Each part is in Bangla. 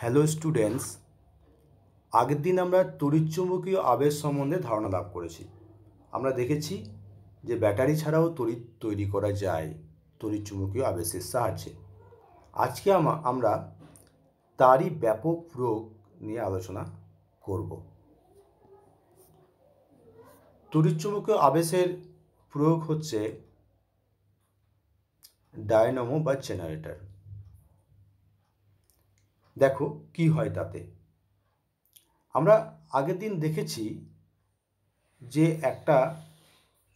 হ্যালো স্টুডেন্টস আগের দিন আমরা তড়িৎচুম্বকীয় আবেশ সম্বন্ধে ধারণা লাভ করেছি আমরা দেখেছি যে ব্যাটারি ছাড়াও তড়িৎ তৈরি করা যায় তড়িৎচুম্বকীয় আবেশের সাহায্যে আজকে আমরা তারই ব্যাপক প্রয়োগ নিয়ে আলোচনা করব তড়িৎচুম্বকীয় আবেশের প্রয়োগ হচ্ছে ডায়নামো বা জেনারেটর দেখো কি হয় তাতে আমরা আগের দিন দেখেছি যে একটা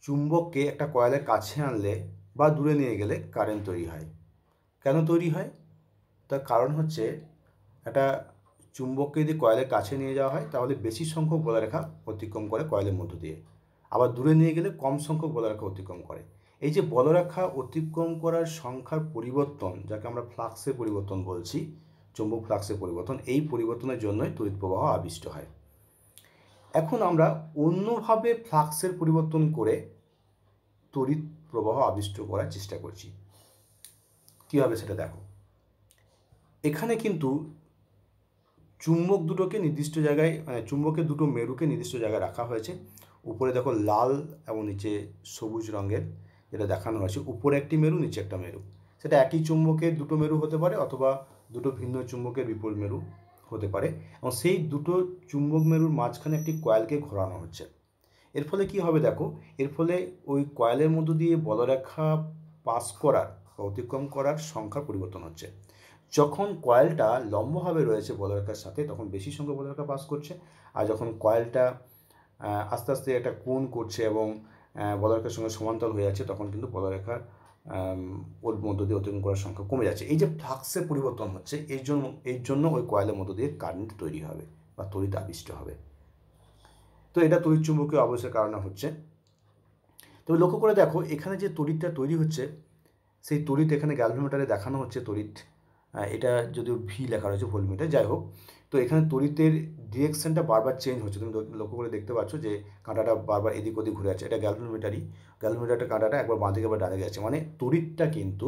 চুম্বককে একটা কয়লের কাছে আনলে বা দূরে নিয়ে গেলে কারেন্ট তৈরি হয় কেন তৈরি হয় তার কারণ হচ্ছে একটা চুম্বককে যদি কয়লের কাছে নিয়ে যাওয়া হয় তাহলে বেশি সংখ্যক বলারেখা অতিক্রম করে কয়লের মধ্য দিয়ে আবার দূরে নিয়ে গেলে কম সংখ্যক বলরেখা অতিক্রম করে এই যে বলরেখা অতিক্রম করার সংখ্যার পরিবর্তন যাকে আমরা ফ্লাক্সের পরিবর্তন বলছি চুম্বক ফ্লাক্সের পরিবর্তন এই পরিবর্তনের জন্যই তড়িৎ প্রবাহ আবিষ্ট হয় এখন আমরা অন্যভাবে ফ্লাক্সের পরিবর্তন করে তড়িৎ প্রবাহ আবিষ্ট করার চেষ্টা করছি কীভাবে সেটা দেখো এখানে কিন্তু চুম্বক দুটোকে নির্দিষ্ট জায়গায় মানে চুম্বকের দুটো মেরুকে নির্দিষ্ট জায়গায় রাখা হয়েছে উপরে দেখো লাল এবং নিচে সবুজ রঙের যেটা দেখানো হয়েছে উপরে একটি মেরু নিচে একটা মেরু সেটা একই চুম্বকের দুটো মেরু হতে পারে অথবা দুটো ভিন্ন চুম্বকের বিপরীত মেরু হতে পারে এবং সেই দুটো চুম্বক মেরুর মাঝখানে একটি কয়েলকে ঘোরানো হচ্ছে এর ফলে কি হবে দেখো এর ফলে ওই কয়েলের মধ্য দিয়ে বলরেখা পাস করার বা অতিক্রম করার সংখ্যার পরিবর্তন হচ্ছে যখন কয়েলটা লম্বভাবে রয়েছে বলরেখার সাথে তখন বেশি সংখ্যক বলরেখা পাস করছে আর যখন কয়েলটা আস্তে আস্তে একটা কোণ করছে এবং বলরেখার সঙ্গে সমান্তর হয়ে যাচ্ছে তখন কিন্তু বলরেখার ওর মধ্য দিয়ে অতিক্রম করার সংখ্যা কমে যাচ্ছে এই যে ফ্লাক্সের পরিবর্তন হচ্ছে এই জন্য এই জন্য ওই কয়েলের মধ্য দিয়ে কারেন্ট তৈরি হবে বা তড়িৎ আবিষ্ট হবে তো এটা তড়িৎ চুম্বকীয় আবশ্যের কারণে হচ্ছে তবে লক্ষ্য করে দেখো এখানে যে তড়িৎটা তৈরি হচ্ছে সেই তড়িৎ এখানে গ্যালভিমিটারে দেখানো হচ্ছে তড়িৎ এটা যদিও ভি লেখা রয়েছে ভলিউমিটার যাই হোক তো এখানে তড়িতের ডিরেকশানটা বারবার চেঞ্জ হচ্ছে তুমি লক্ষ্য করে দেখতে পাচ্ছ যে কাঁটাটা বারবার এদিক ওদিক ঘুরে যাচ্ছে এটা গ্যালভোমিটারই গ্যালভোমিটারটা কাঁটাটা একবার বাঁধে একবার ডানে গেছে মানে তড়িৎটা কিন্তু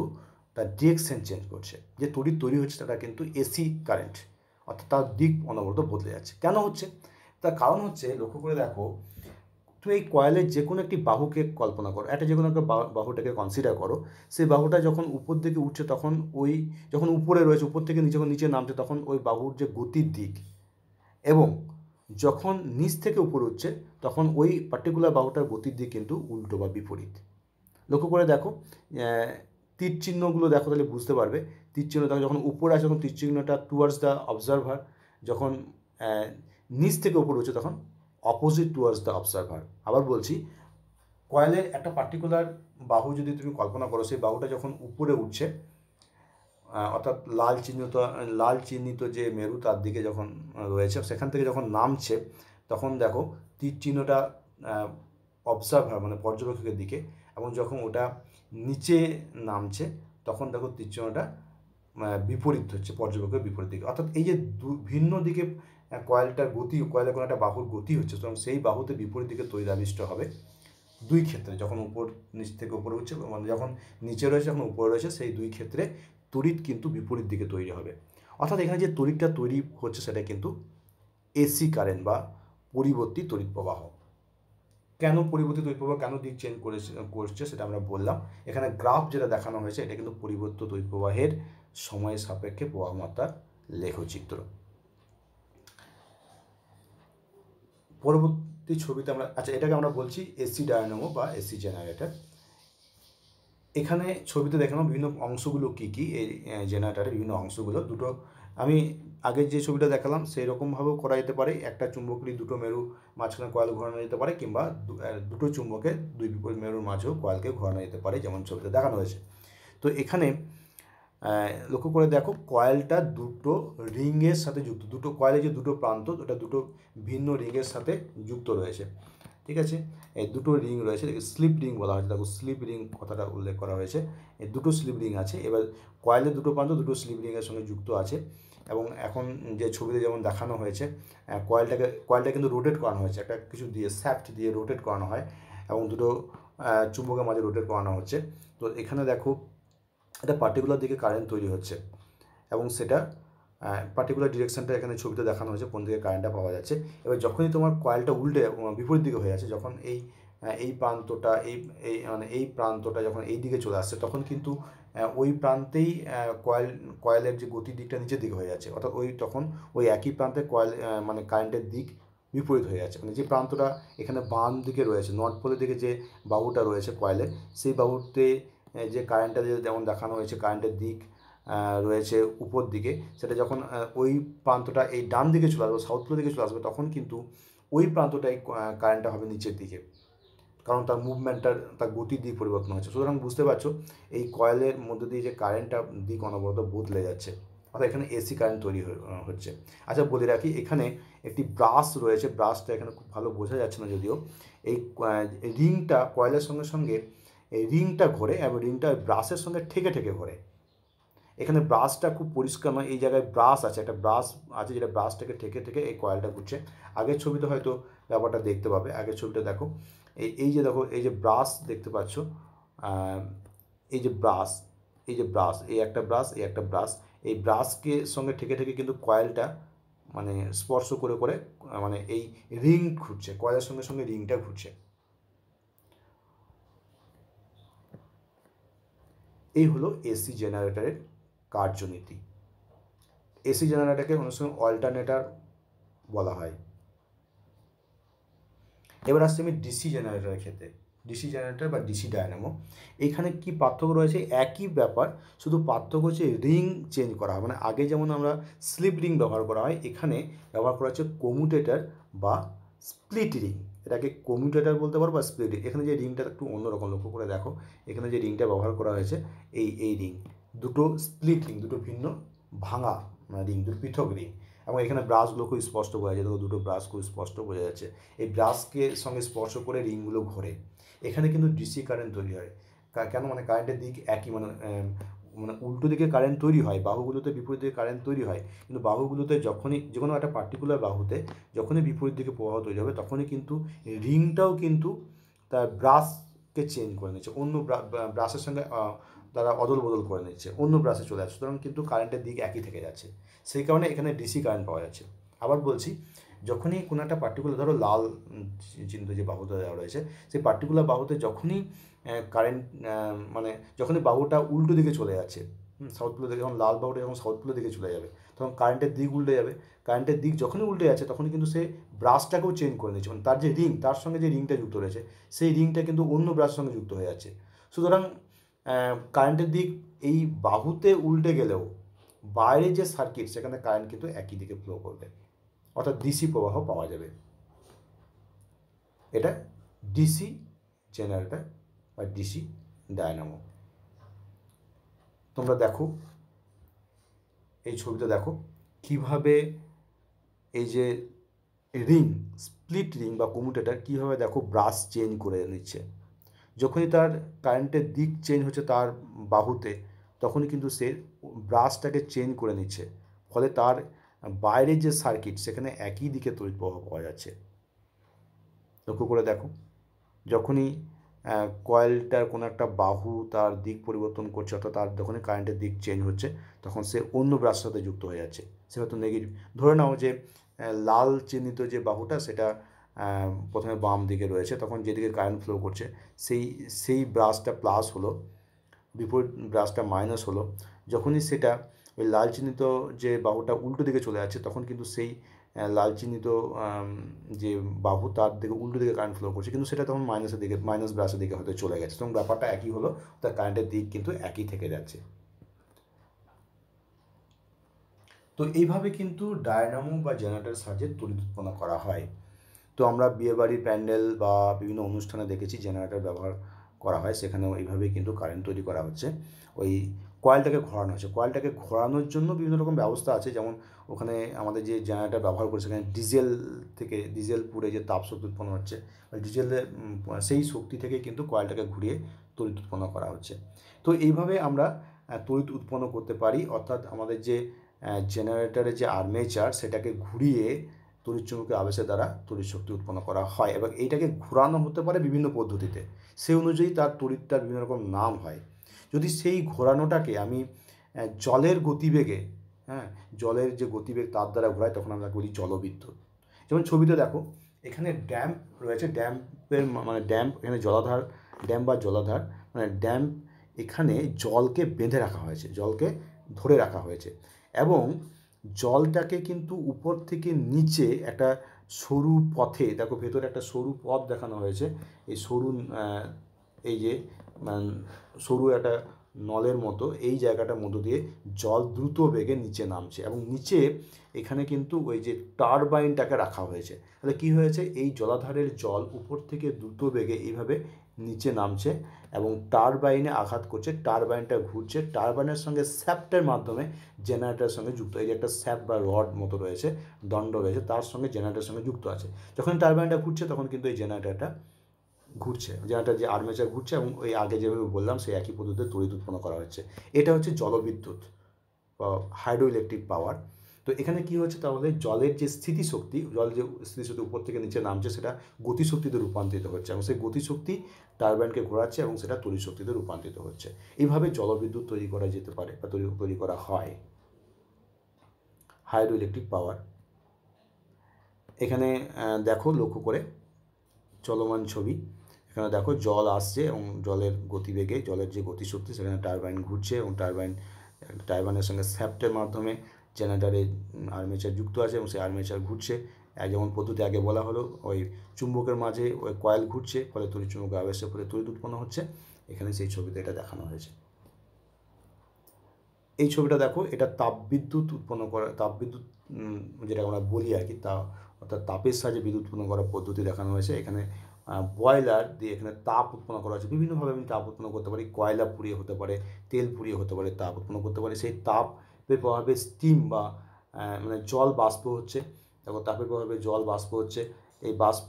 তার ডিরেকশান চেঞ্জ করছে যে তড়িৎ তৈরি হচ্ছে তারা কিন্তু এসি কারেন্ট অর্থাৎ তার দিক অনবরত বদলে যাচ্ছে কেন হচ্ছে তার কারণ হচ্ছে লক্ষ্য করে দেখো তো এই কয়েলের যে কোনো একটি বাহুকে কল্পনা করো একটা যে কোনো একটা বাহুটাকে কনসিডার করো সেই বাহুটা যখন উপর দিকে উঠছে তখন ওই যখন উপরে রয়েছে উপর থেকে নিচে যখন নিচে নামছে তখন ওই বাহুর যে গতির দিক এবং যখন নিচ থেকে উপরে উঠছে তখন ওই পার্টিকুলার বাহুটার গতির দিক কিন্তু উল্টো বা বিপরীত লক্ষ্য করে দেখো তীর চিহ্নগুলো দেখো তাহলে বুঝতে পারবে তীর চিহ্ন দেখো যখন উপরে আছে তখন তীর চিহ্নটা টুয়ার্ডস দ্য অবজারভার যখন নিচ থেকে উপরে উঠছে তখন অপোজিট টুয়ার্ডস দ্য অবসার্ভার আবার বলছি কয়েলের একটা পার্টিকুলার বাহু যদি তুমি কল্পনা করো সেই বাহুটা যখন উপরে উঠছে অর্থাৎ লাল চিহ্নিত লাল চিহ্নিত যে মেরু তার দিকে যখন রয়েছে সেখান থেকে যখন নামছে তখন দেখো তীর চিহ্নটা অবসার্ভার মানে পর্যবেক্ষকের দিকে এবং যখন ওটা নিচে নামছে তখন দেখো তীর চিহ্নটা বিপরীত হচ্ছে পর্যবেক্ষকের বিপরীত দিকে অর্থাৎ এই যে ভিন্ন দিকে কয়েলটার গতি কয়েলে কোনো একটা বাহুর গতি হচ্ছে সুতরাং সেই বাহুতে বিপরীত দিকে তৈলাবিষ্ট হবে দুই ক্ষেত্রে যখন উপর নিচ থেকে উপরে উঠছে মানে যখন নিচে রয়েছে যখন উপরে রয়েছে সেই দুই ক্ষেত্রে তড়িৎ কিন্তু বিপরীত দিকে তৈরি হবে অর্থাৎ এখানে যে তড়িৎটা তৈরি হচ্ছে সেটা কিন্তু এসি কারেন্ট বা পরিবর্তী তড়িৎ প্রবাহ কেন পরিবর্তী তৈরি প্রবাহ কেন দিক চেঞ্জ করেছে করছে সেটা আমরা বললাম এখানে গ্রাফ যেটা দেখানো হয়েছে এটা কিন্তু পরিবর্তিত তৈরি প্রবাহের সময়ের সাপেক্ষে প্রবাহমাত্রার মাত্রার লেখচিত্র পরবর্তী ছবিতে আমরা আচ্ছা এটাকে আমরা বলছি এসি ডায়নামো বা এসি জেনারেটার এখানে ছবিতে দেখানো বিভিন্ন অংশগুলো কী কী এই জেনারেটারের বিভিন্ন অংশগুলো দুটো আমি আগের যে ছবিটা দেখালাম সেই রকমভাবেও করা যেতে পারে একটা চুম্বকেরই দুটো মেরু মাঝখানে কয়েল ঘোরানো যেতে পারে কিংবা দুটো চুম্বকে দুই মেরুর মাঝেও কয়েলকে ঘোরানো যেতে পারে যেমন ছবিতে দেখানো হয়েছে তো এখানে লক্ষ্য করে দেখো কয়েলটা দুটো রিংয়ের সাথে যুক্ত দুটো কয়েলের যে দুটো প্রান্ত ওটা দুটো ভিন্ন রিংয়ের সাথে যুক্ত রয়েছে ঠিক আছে এই দুটো রিং রয়েছে স্লিপ রিং বলা হয়েছে দেখো স্লিপ রিং কথাটা উল্লেখ করা হয়েছে এই দুটো স্লিপ রিং আছে এবার কয়েলের দুটো প্রান্ত দুটো স্লিপ রিংয়ের সঙ্গে যুক্ত আছে এবং এখন যে ছবিতে যেমন দেখানো হয়েছে কয়েলটাকে কয়েলটা কিন্তু রোটেট করানো হয়েছে একটা কিছু দিয়ে স্যাফট দিয়ে রোটেট করানো হয় এবং দুটো চুম্বকের মাঝে রোটেট করানো হচ্ছে তো এখানে দেখো একটা পার্টিকুলার দিকে কারেন্ট তৈরি হচ্ছে এবং সেটা পার্টিকুলার ডিরেকশনটা এখানে ছবিতে দেখানো হয়েছে কোন দিকে কারেন্টটা পাওয়া যাচ্ছে এবার যখনই তোমার কয়েলটা উল্টে বিপরীত দিকে হয়ে যাচ্ছে যখন এই এই প্রান্তটা এই এই মানে এই প্রান্তটা যখন এই দিকে চলে আসছে তখন কিন্তু ওই প্রান্তেই কয়েল কয়েলের যে গতির দিকটা নিচের দিকে হয়ে যাচ্ছে অর্থাৎ ওই তখন ওই একই প্রান্তে কয়েল মানে কারেন্টের দিক বিপরীত হয়ে যাচ্ছে মানে যে প্রান্তটা এখানে বাম দিকে রয়েছে নর্থ পোলের দিকে যে বাহুটা রয়েছে কয়েলের সেই বাহুতে যে কারেন্টটা যেমন দেখানো হয়েছে কারেন্টের দিক রয়েছে উপর দিকে সেটা যখন ওই প্রান্তটা এই ডান দিকে চলে আসবে সাউথ পোলের দিকে চলে আসবে তখন কিন্তু ওই প্রান্তটাই কারেন্টটা হবে নিচের দিকে কারণ তার মুভমেন্টটার তার গতির দিক পরিবর্তন হচ্ছে সুতরাং বুঝতে পারছো এই কয়েলের মধ্যে দিয়ে যে কারেন্টটা দিক অনবরত বদলে যাচ্ছে অর্থাৎ এখানে এসি কারেন্ট তৈরি হচ্ছে আচ্ছা বলে রাখি এখানে একটি ব্রাশ রয়েছে ব্রাশটা এখানে খুব ভালো বোঝা যাচ্ছে না যদিও এই রিংটা কয়েলের সঙ্গে সঙ্গে এই রিংটা ঘোরে এবং রিংটা ব্রাশের সঙ্গে ঠেকে ঠেকে ঘোরে এখানে ব্রাশটা খুব পরিষ্কার নয় এই জায়গায় ব্রাশ আছে একটা ব্রাশ আছে যেটা ব্রাশটাকে ঠেকে ঠেকে এই কয়েলটা ঘুরছে আগের ছবিতে হয়তো ব্যাপারটা দেখতে পাবে আগের ছবিটা দেখো এই এই যে দেখো এই যে ব্রাশ দেখতে পাচ্ছ এই যে ব্রাশ এই যে ব্রাশ এই একটা ব্রাশ এই একটা ব্রাশ এই ব্রাশকে সঙ্গে ঠেকে ঠেকে কিন্তু কয়েলটা মানে স্পর্শ করে করে মানে এই রিং ঘুরছে কয়েলের সঙ্গে সঙ্গে রিংটা ঘুরছে এই হলো এসি জেনারেটারের কার্যনীতি এসি জেনারেটারকে কোনো সময় অল্টারনেটার বলা হয় এবার আসছি আমি ডিসি জেনারেটারের ক্ষেত্রে ডিসি জেনারেটার বা ডিসি ডায়নামো এখানে কি পার্থক্য রয়েছে একই ব্যাপার শুধু পার্থক্য হচ্ছে রিং চেঞ্জ করা হয় মানে আগে যেমন আমরা স্লিপ রিং ব্যবহার করা হয় এখানে ব্যবহার করা হচ্ছে কমুটেটার বা স্প্লিট রিং এটাকে কমিউটেটার বলতে পারো বা স্প্লিট এখানে যে রিংটা একটু অন্যরকম লক্ষ্য করে দেখো এখানে যে রিংটা ব্যবহার করা হয়েছে এই এই রিং দুটো স্প্লিট রিং দুটো ভিন্ন ভাঙা মানে রিং দুটো পৃথক রিং এবং এখানে ব্রাশগুলো খুব স্পষ্ট বোঝা যাচ্ছে দুটো ব্রাশ খুব স্পষ্ট বোঝা যাচ্ছে এই ব্রাশকে সঙ্গে স্পর্শ করে রিংগুলো ঘোরে এখানে কিন্তু ডিসি কারেন্ট তৈরি হয় কেন মানে কারেন্টের দিক একই মানে মানে উল্টো দিকে কারেন্ট তৈরি হয় বাহুগুলোতে বিপরীত দিকে কারেন্ট তৈরি হয় কিন্তু বাহুগুলোতে যখনই যে কোনো একটা পার্টিকুলার বাহুতে যখনই বিপরীত দিকে প্রবাহ তৈরি হবে তখনই কিন্তু রিংটাও কিন্তু তার ব্রাশকে চেঞ্জ করে নিচ্ছে অন্য ব্রাশের সঙ্গে তারা অদল বদল করে নিচ্ছে অন্য ব্রাশে চলে যাচ্ছে সুতরাং কিন্তু কারেন্টের দিক একই থেকে যাচ্ছে সেই কারণে এখানে ডিসি কারেন্ট পাওয়া যাচ্ছে আবার বলছি যখনই কোনো একটা পার্টিকুলার ধরো লাল চিহ্ন যে বাহুতে দেওয়া রয়েছে সেই পার্টিকুলার বাহুতে যখনই কারেন্ট মানে যখনই বাহুটা উল্টো দিকে চলে যাচ্ছে সাউথ পোলের দিকে যখন লাল বাহুটা যখন সাউথ পোলের দিকে চলে যাবে তখন কারেন্টের দিক উল্টে যাবে কারেন্টের দিক যখনই উল্টে যাচ্ছে তখনই কিন্তু সে ব্রাশটাকেও চেঞ্জ করে নিচ্ছে মানে তার যে রিং তার সঙ্গে যে রিংটা যুক্ত রয়েছে সেই রিংটা কিন্তু অন্য ব্রাশের সঙ্গে যুক্ত হয়ে যাচ্ছে সুতরাং কারেন্টের দিক এই বাহুতে উল্টে গেলেও বাইরে যে সার্কিট সেখানে কারেন্ট কিন্তু একই দিকে ফ্লো করবে অর্থাৎ ডিসি প্রবাহ পাওয়া যাবে এটা ডিসি জেনারেটার বা ডিসি ডায়নামো তোমরা দেখো এই ছবিটা দেখো কিভাবে এই যে রিং স্প্লিট রিং বা কমিউটারটা কীভাবে দেখো ব্রাশ চেঞ্জ করে নিচ্ছে যখনই তার কারেন্টের দিক চেঞ্জ হচ্ছে তার বাহুতে তখনই কিন্তু সে ব্রাশটাকে চেঞ্জ করে নিচ্ছে ফলে তার বাইরের যে সার্কিট সেখানে একই দিকে তড়িৎ প্রবাহ পাওয়া যাচ্ছে লক্ষ্য করে দেখো যখনই কয়েলটার কোনো একটা বাহু তার দিক পরিবর্তন করছে অর্থাৎ তার যখনই কারেন্টের দিক চেঞ্জ হচ্ছে তখন সে অন্য ব্রাশের সাথে যুক্ত হয়ে যাচ্ছে সে হয়তো নেগেটিভ ধরে নাও যে লাল চিহ্নিত যে বাহুটা সেটা প্রথমে বাম দিকে রয়েছে তখন যেদিকে কারেন্ট ফ্লো করছে সেই সেই ব্রাশটা প্লাস হলো বিপরীত ব্রাশটা মাইনাস হলো যখনই সেটা ওই লাল চিহ্নিত যে বাহুটা উল্টো দিকে চলে যাচ্ছে তখন কিন্তু সেই লাল চিহ্নিত যে বাহু তার দিকে উল্টো দিকে কারেন্ট ফ্লো করছে কিন্তু সেটা তখন মাইনাসের দিকে মাইনাস ব্রাশের দিকে হয়তো চলে গেছে তখন ব্যাপারটা একই হলো তার কারেন্টের দিক কিন্তু একই থেকে যাচ্ছে তো এইভাবে কিন্তু ডায়নামো বা জেনারেটার সাহায্যে তড়িৎ উৎপন্ন করা হয় তো আমরা বিয়েবাড়ির প্যান্ডেল বা বিভিন্ন অনুষ্ঠানে দেখেছি জেনারেটার ব্যবহার করা হয় সেখানেও এইভাবেই কিন্তু কারেন্ট তৈরি করা হচ্ছে ওই কয়েলটাকে ঘোরানো হয়েছে কয়েলটাকে ঘোরানোর জন্য বিভিন্ন রকম ব্যবস্থা আছে যেমন ওখানে আমাদের যে জেনারেটার ব্যবহার করে সেখানে ডিজেল থেকে ডিজেল পুড়ে যে তাপ শক্তি উৎপন্ন হচ্ছে মানে ডিজেলের সেই শক্তি থেকে কিন্তু কয়েলটাকে ঘুরিয়ে তড়িৎ উৎপন্ন করা হচ্ছে তো এইভাবে আমরা তড়িৎ উৎপন্ন করতে পারি অর্থাৎ আমাদের যে জেনারেটারের যে আর্মেচার সেটাকে ঘুরিয়ে তড়িৎচুম্বকীয় আবেশের দ্বারা তড়িৎ শক্তি উৎপন্ন করা হয় এবং এইটাকে ঘোরানো হতে পারে বিভিন্ন পদ্ধতিতে সেই অনুযায়ী তার তড়িৎটার বিভিন্ন রকম নাম হয় যদি সেই ঘোরানোটাকে আমি জলের গতিবেগে হ্যাঁ জলের যে গতিবেগ তার দ্বারা ঘোরায় তখন আমরা বলি জলবিদ্যুৎ যেমন ছবিতে দেখো এখানে ড্যাম্প রয়েছে ড্যাম্পের মানে ড্যাম্প এখানে জলাধার ড্যাম বা জলাধার মানে ড্যাম্প এখানে জলকে বেঁধে রাখা হয়েছে জলকে ধরে রাখা হয়েছে এবং জলটাকে কিন্তু উপর থেকে নিচে একটা সরু পথে দেখো ভেতরে একটা সরু পথ দেখানো হয়েছে এই সরু এই যে সরু একটা নলের মতো এই জায়গাটার মধ্য দিয়ে জল দ্রুত বেগে নিচে নামছে এবং নিচে এখানে কিন্তু ওই যে টারবাইনটাকে রাখা হয়েছে তাহলে কি হয়েছে এই জলাধারের জল উপর থেকে দ্রুত বেগে এইভাবে নিচে নামছে এবং টারবাইনে আঘাত করছে টারবাইনটা ঘুরছে টারবাইনের সঙ্গে স্যাপটার মাধ্যমে জেনারেটারের সঙ্গে যুক্ত এই যে একটা স্যাপ বা রড মতো রয়েছে দণ্ড রয়েছে তার সঙ্গে জেনারেটারের সঙ্গে যুক্ত আছে যখন টারবাইনটা ঘুরছে তখন কিন্তু এই জেনারেটারটা ঘুরছে যেটা যে আর্মেচার ঘুরছে এবং ওই আগে যেভাবে বললাম সেই একই পদ্ধতিতে তড়িৎ উৎপন্ন করা হচ্ছে এটা হচ্ছে জলবিদ্যুৎ হাইড্রো ইলেকট্রিক পাওয়ার তো এখানে কি হচ্ছে তাহলে জলের যে স্থিতিশক্তি জল যে স্থিতিশক্তি উপর থেকে নিচে নামছে সেটা গতিশক্তিতে রূপান্তরিত হচ্ছে এবং সেই গতিশক্তি টারবাইনকে ঘোরাচ্ছে এবং সেটা শক্তিতে রূপান্তরিত হচ্ছে এইভাবে জলবিদ্যুৎ তৈরি করা যেতে পারে বা তৈরি তৈরি করা হয় হাইড্রো ইলেকট্রিক পাওয়ার এখানে দেখো লক্ষ্য করে চলমান ছবি এখানে দেখো জল আসছে এবং জলের গতিবেগে জলের যে গতিশক্তি সেখানে টারবাইন ঘুরছে এবং টারবাইন টারবাইনের সঙ্গে স্যাপ্টের মাধ্যমে জেনারেটারে আর্মেচার যুক্ত আছে এবং সেই আর্মেচার ঘুরছে যেমন পদ্ধতি আগে বলা হলো ওই চুম্বকের মাঝে ওই কয়েল ঘুরছে ফলে তড়িৎ চুম্বক আবেশের ফলে তড়িৎ উৎপন্ন হচ্ছে এখানে সেই ছবিতে এটা দেখানো হয়েছে এই ছবিটা দেখো এটা তাপবিদ্যুৎ উৎপন্ন করা তাপবিদ্যুৎ যেটা আমরা বলি আর কি তা অর্থাৎ তাপের সাহায্যে বিদ্যুৎ উৎপন্ন করার পদ্ধতি দেখানো হয়েছে এখানে বয়লার দিয়ে এখানে তাপ উৎপন্ন করা হচ্ছে বিভিন্নভাবে আমি তাপ উৎপন্ন করতে পারি কয়লা পুড়িয়ে হতে পারে তেল পুড়িয়ে হতে পারে তাপ উৎপন্ন করতে পারি সেই তাপের প্রভাবে স্টিম বা মানে জল বাষ্প হচ্ছে তারপর তাপের প্রভাবে জল বাষ্প হচ্ছে এই বাষ্প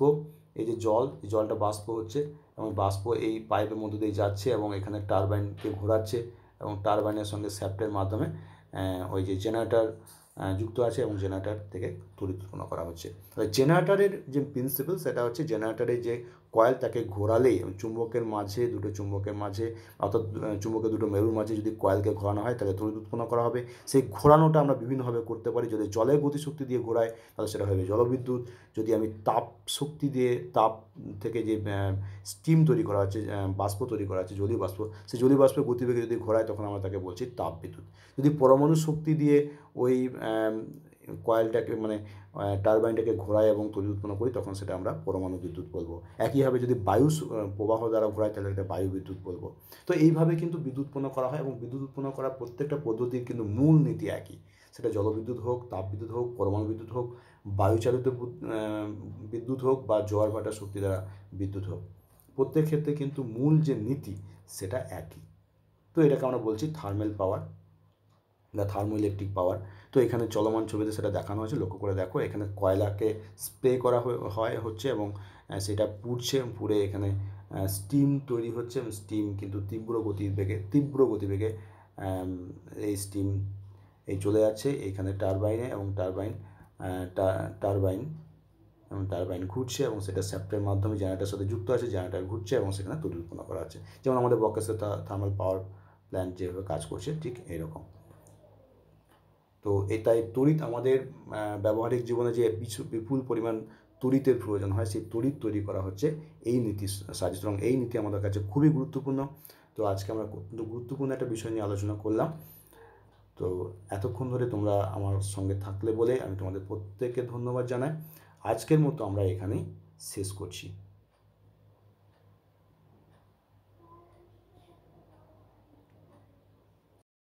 এই যে জল এই জলটা বাষ্প হচ্ছে এবং বাষ্প এই পাইপের মধ্যে দিয়ে যাচ্ছে এবং এখানে টারবাইনকে ঘোরাচ্ছে এবং টারবাইনের সঙ্গে শ্যাফ্টের মাধ্যমে ওই যে জেনারেটার যুক্ত আছে এবং জেনারেটার থেকে তড়িৎ উৎপন্ন করা হচ্ছে জেনারেটারের যে প্রিন্সিপাল সেটা হচ্ছে জেনারেটারের যে কয়েল তাকে ঘোরালেই চুম্বকের মাঝে দুটো চুম্বকের মাঝে অর্থাৎ চুম্বকের দুটো মেরুর মাঝে যদি কয়েলকে ঘোরানো হয় তাহলে তড়িৎ উৎপন্ন করা হবে সেই ঘোরানোটা আমরা বিভিন্নভাবে করতে পারি যদি জলের গতিশক্তি দিয়ে ঘোরায় তাহলে সেটা হবে জলবিদ্যুৎ যদি আমি তাপ শক্তি দিয়ে তাপ থেকে যে স্টিম তৈরি করা হচ্ছে বাষ্প তৈরি করা হচ্ছে জলীয় বাষ্প সেই জলীয় বাষ্পের গতিবেগে যদি ঘোরায় তখন আমরা তাকে বলছি তাপবিদ্যুৎ যদি পরমাণু শক্তি দিয়ে ওই কয়েলটাকে মানে টারবাইনটাকে ঘোরাই এবং তৈরি উৎপন্ন করি তখন সেটা আমরা পরমাণু বিদ্যুৎ বলবো একইভাবে যদি বায়ু প্রবাহ দ্বারা ঘোরাই তাহলে এটা বায়ু বিদ্যুৎ বলবো তো এইভাবে কিন্তু বিদ্যুৎ উৎপন্ন করা হয় এবং বিদ্যুৎ উৎপন্ন করার প্রত্যেকটা পদ্ধতির কিন্তু মূল নীতি একই সেটা জলবিদ্যুৎ হোক তাপবিদ্যুৎ হোক পরমাণু বিদ্যুৎ হোক বায়ুচালিত বিদ্যুৎ হোক বা জোয়ার ভাটা শক্তি দ্বারা বিদ্যুৎ হোক প্রত্যেক ক্ষেত্রে কিন্তু মূল যে নীতি সেটা একই তো এটাকে আমরা বলছি থার্মেল পাওয়ার বা থার্মো ইলেকট্রিক পাওয়ার তো এখানে চলমান ছবিতে সেটা দেখানো হয়েছে লক্ষ্য করে দেখো এখানে কয়লাকে স্প্রে করা হয় হচ্ছে এবং সেটা পুড়ছে পুড়ে এখানে স্টিম তৈরি হচ্ছে এবং স্টিম কিন্তু তীব্র গতিবেগে তীব্র গতিবেগে এই স্টিম এই চলে যাচ্ছে এখানে টারবাইনে এবং টারবাইন টারবাইন এবং টারবাইন ঘুরছে এবং সেটা স্যাপ্টের মাধ্যমে জেনারেটার সাথে যুক্ত আছে জেনারেটার ঘুরছে এবং সেখানে তৈরি উৎপন্ন করা আছে যেমন আমাদের বকেসে থার্মাল পাওয়ার প্ল্যান্ট যেভাবে কাজ করছে ঠিক এরকম তো এটাই তড়িৎ আমাদের ব্যবহারিক জীবনে যে বিপুল পরিমাণ তড়িতের প্রয়োজন হয় সেই তড়িৎ তৈরি করা হচ্ছে এই নীতি সাহায্য সুতরাং এই নীতি আমাদের কাছে খুবই গুরুত্বপূর্ণ তো আজকে আমরা গুরুত্বপূর্ণ একটা বিষয় নিয়ে আলোচনা করলাম তো এতক্ষণ ধরে তোমরা আমার সঙ্গে থাকলে বলে আমি তোমাদের প্রত্যেককে ধন্যবাদ জানাই আজকের মতো আমরা এখানেই শেষ করছি